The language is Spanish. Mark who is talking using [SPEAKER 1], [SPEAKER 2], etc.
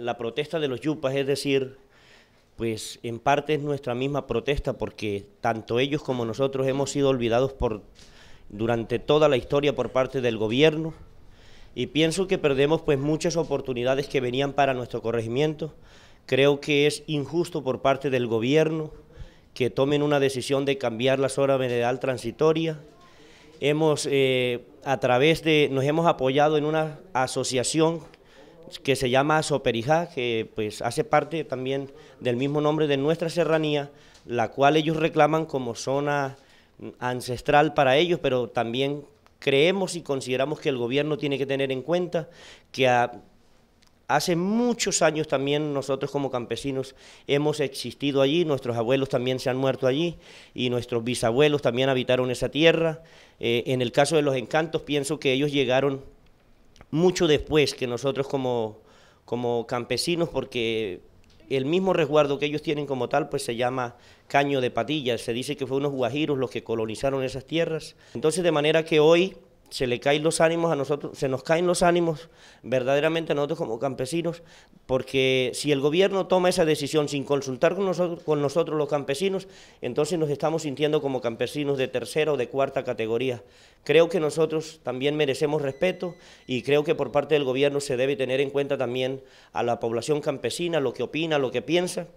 [SPEAKER 1] la protesta de los yupas, es decir, pues en parte es nuestra misma protesta porque tanto ellos como nosotros hemos sido olvidados por durante toda la historia por parte del gobierno y pienso que perdemos pues muchas oportunidades que venían para nuestro corregimiento. Creo que es injusto por parte del gobierno que tomen una decisión de cambiar la zona veredal transitoria. Hemos, eh, a través de, nos hemos apoyado en una asociación que se llama Soperijá, que pues hace parte también del mismo nombre de nuestra serranía, la cual ellos reclaman como zona ancestral para ellos, pero también creemos y consideramos que el gobierno tiene que tener en cuenta que hace muchos años también nosotros como campesinos hemos existido allí, nuestros abuelos también se han muerto allí y nuestros bisabuelos también habitaron esa tierra. Eh, en el caso de los encantos pienso que ellos llegaron mucho después que nosotros como, como campesinos, porque el mismo resguardo que ellos tienen como tal, pues se llama caño de patillas. Se dice que fue unos guajiros los que colonizaron esas tierras. Entonces, de manera que hoy se le caen los ánimos a nosotros, se nos caen los ánimos verdaderamente a nosotros como campesinos, porque si el gobierno toma esa decisión sin consultar con nosotros, con nosotros los campesinos, entonces nos estamos sintiendo como campesinos de tercera o de cuarta categoría. Creo que nosotros también merecemos respeto y creo que por parte del gobierno se debe tener en cuenta también a la población campesina, lo que opina, lo que piensa.